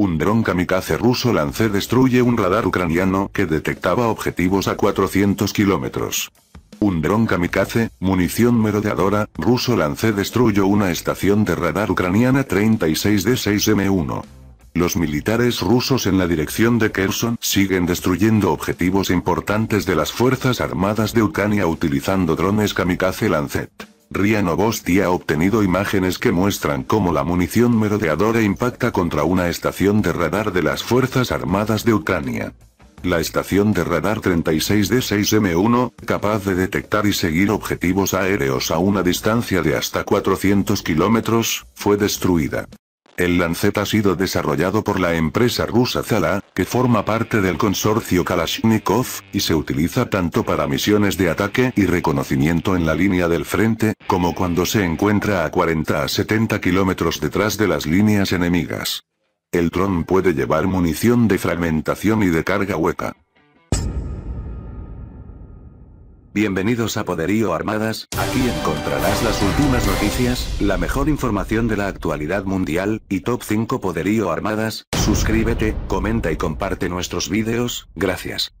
Un dron kamikaze ruso lance destruye un radar ucraniano que detectaba objetivos a 400 kilómetros. Un dron kamikaze, munición merodeadora, ruso lance destruyó una estación de radar ucraniana 36D6M1. Los militares rusos en la dirección de Kherson siguen destruyendo objetivos importantes de las Fuerzas Armadas de Ucrania utilizando drones kamikaze Lancet. Rianovostia ha obtenido imágenes que muestran cómo la munición merodeadora impacta contra una estación de radar de las Fuerzas Armadas de Ucrania. La estación de radar 36D6M1, capaz de detectar y seguir objetivos aéreos a una distancia de hasta 400 kilómetros, fue destruida. El Lancet ha sido desarrollado por la empresa rusa Zala, que forma parte del consorcio Kalashnikov, y se utiliza tanto para misiones de ataque y reconocimiento en la línea del frente, como cuando se encuentra a 40 a 70 kilómetros detrás de las líneas enemigas. El dron puede llevar munición de fragmentación y de carga hueca. Bienvenidos a Poderío Armadas, aquí encontrarás las últimas noticias, la mejor información de la actualidad mundial, y top 5 Poderío Armadas, suscríbete, comenta y comparte nuestros vídeos, gracias.